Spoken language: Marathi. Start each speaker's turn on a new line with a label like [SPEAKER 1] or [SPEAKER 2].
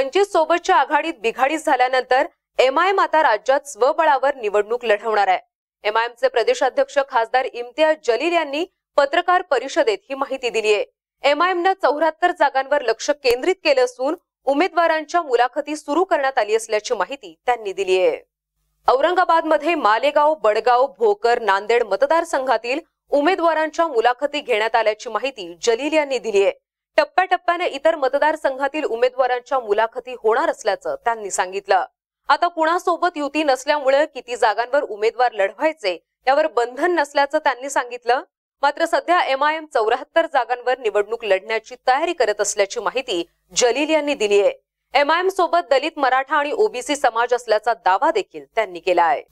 [SPEAKER 1] वंचित सोबतच्या आघाडीत बिघाडी झाल्यानंतर एमआयएम आता राज्यात स्वबळावर निवडणूक लढवणार आहे एमआयएमचे प्रदेशाध्यक्ष खासदार इम्तियाज जलील यांनी पत्रकार परिषदेत ही माहिती दिली आहे न चौऱ्याहत्तर जागांवर लक्ष केंद्रित केलं असून उमेदवारांच्या मुलाखती सुरू करण्यात आली असल्याची माहिती त्यांनी दिली आहे औरंगाबादमध्ये मालेगाव बडगाव भोकर नांदेड मतदारसंघातील उमेदवारांच्या मुलाखती घेण्यात आल्याची माहिती जलील यांनी दिली आहे टप्प्याटप्प्याने इतर मतदारसंघातील उमेदवारांच्या मुलाखती होणार असल्याचं त्यांनी सांगितलं आता कुणासोबत युती नसल्यामुळे किती जागांवर उमेदवार लढवायचे यावर बंधन नसल्याचं त्यांनी सांगितलं मात्र सध्या एमआयएम चौऱ्याहत्तर जागांवर निवडणूक लढण्याची तयारी करत असल्याची माहिती जलील यांनी दिली आहे एमआयएम सोबत दलित मराठा आणि ओबीसी समाज असल्याचा दावा देखील त्यांनी केला आहे